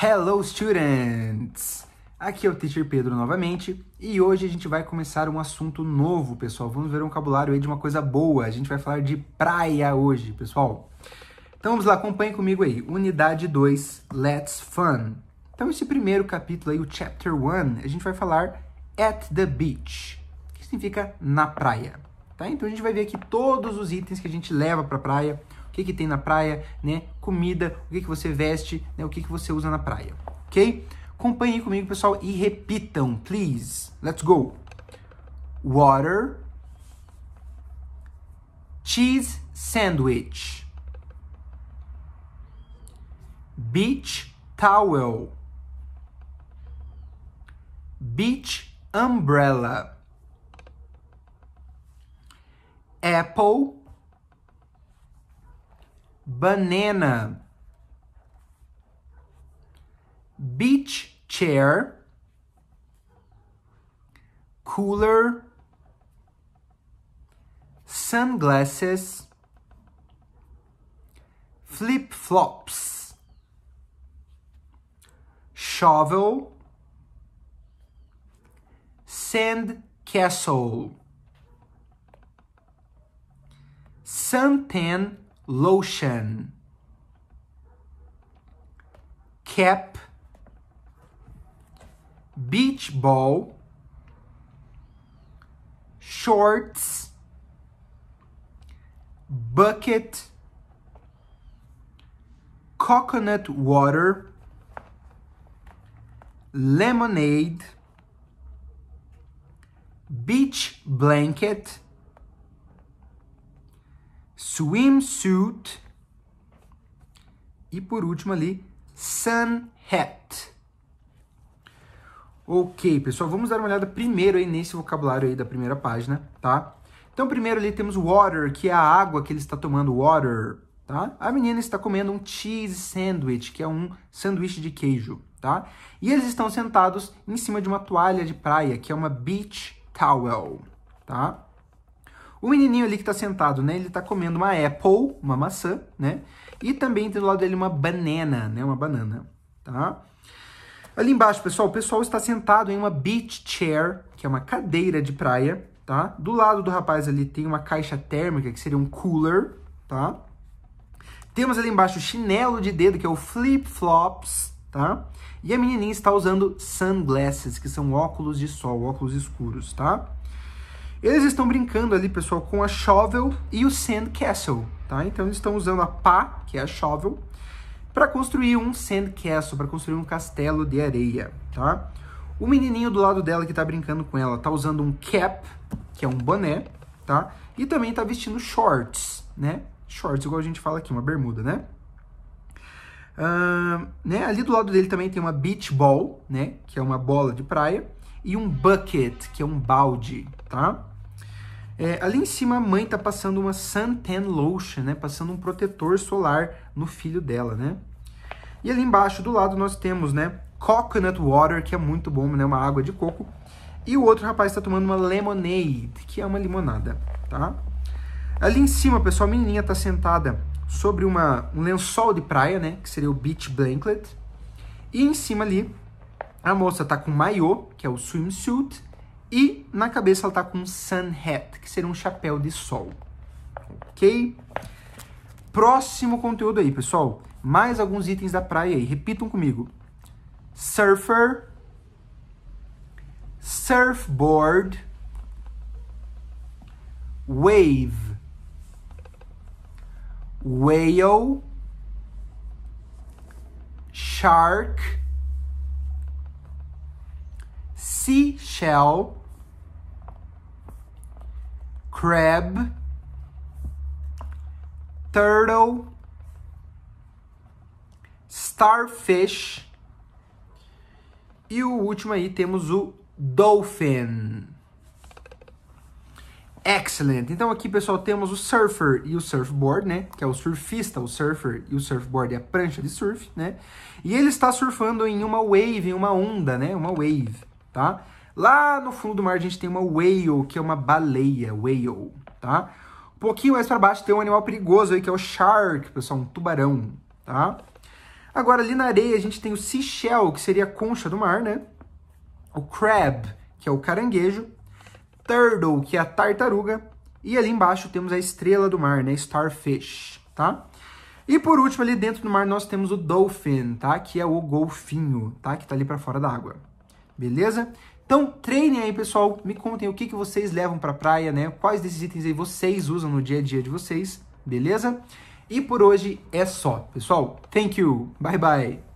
Hello students! Aqui é o Teacher Pedro novamente e hoje a gente vai começar um assunto novo, pessoal. Vamos ver um vocabulário aí de uma coisa boa. A gente vai falar de praia hoje, pessoal. Então vamos lá, acompanhe comigo aí. Unidade 2, Let's Fun. Então esse primeiro capítulo aí, o Chapter 1, a gente vai falar at the beach, que significa na praia. Tá? Então a gente vai ver aqui todos os itens que a gente leva para praia que, que tem na praia, né? Comida, o que, que você veste, né? o que, que você usa na praia, ok? Acompanhem comigo, pessoal, e repitam, please. Let's go. Water, cheese sandwich, beach towel, beach umbrella, apple banana. Beach chair. Cooler. Sunglasses. Flip flops. Shovel. Sand castle. Suntan lotion, cap, beach ball, shorts, bucket, coconut water, lemonade, beach blanket, swimsuit e por último ali sun hat. Ok, pessoal, vamos dar uma olhada primeiro aí nesse vocabulário aí da primeira página, tá? Então, primeiro ali temos water, que é a água que ele está tomando, water, tá? A menina está comendo um cheese sandwich, que é um sanduíche de queijo, tá? E eles estão sentados em cima de uma toalha de praia, que é uma beach towel, tá? O menininho ali que está sentado, né? Ele está comendo uma apple, uma maçã, né? E também tem do lado dele uma banana, né? Uma banana, tá? Ali embaixo, pessoal, o pessoal está sentado em uma beach chair, que é uma cadeira de praia, tá? Do lado do rapaz ali tem uma caixa térmica, que seria um cooler, tá? Temos ali embaixo o chinelo de dedo, que é o flip-flops, tá? E a menininha está usando sunglasses, que são óculos de sol, óculos escuros, tá? Eles estão brincando ali, pessoal, com a shovel e o sandcastle, tá? Então eles estão usando a pá, que é a shovel, para construir um sandcastle, para construir um castelo de areia, tá? O menininho do lado dela que tá brincando com ela tá usando um cap, que é um boné, tá? E também tá vestindo shorts, né? Shorts, igual a gente fala aqui, uma bermuda, né? Uh, né? Ali do lado dele também tem uma beach ball, né? Que é uma bola de praia e um bucket, que é um balde, tá? É, ali em cima a mãe tá passando uma suntan lotion, né? Passando um protetor solar no filho dela, né? E ali embaixo do lado nós temos, né? Coconut water, que é muito bom, né? Uma água de coco. E o outro rapaz está tomando uma lemonade, que é uma limonada, tá? Ali em cima, pessoal, a menininha tá sentada sobre uma, um lençol de praia, né? Que seria o beach blanket. E em cima ali a moça tá com maiô, que é o swimsuit, e na cabeça ela tá com sun hat, que seria um chapéu de sol. Ok? Próximo conteúdo aí, pessoal. Mais alguns itens da praia aí. Repitam comigo. Surfer. Surfboard. Wave. Whale. Shark seashell, crab, turtle, starfish. E o último aí temos o dolphin. Excellent. Então aqui, pessoal, temos o surfer e o surfboard, né? Que é o surfista, o surfer e o surfboard é a prancha de surf, né? E ele está surfando em uma wave, em uma onda, né? Uma wave tá? Lá no fundo do mar a gente tem uma whale, que é uma baleia, whale, tá? Um pouquinho mais para baixo tem um animal perigoso aí, que é o shark, pessoal, um tubarão, tá? Agora, ali na areia a gente tem o seashell, que seria a concha do mar, né? O crab, que é o caranguejo. Turtle, que é a tartaruga. E ali embaixo temos a estrela do mar, né? Starfish, tá? E por último, ali dentro do mar, nós temos o dolphin, tá? Que é o golfinho, tá? Que tá ali para fora da água beleza? Então, treinem aí, pessoal. Me contem o que, que vocês levam para praia, né? Quais desses itens aí vocês usam no dia a dia de vocês, beleza? E por hoje é só. Pessoal, thank you. Bye, bye.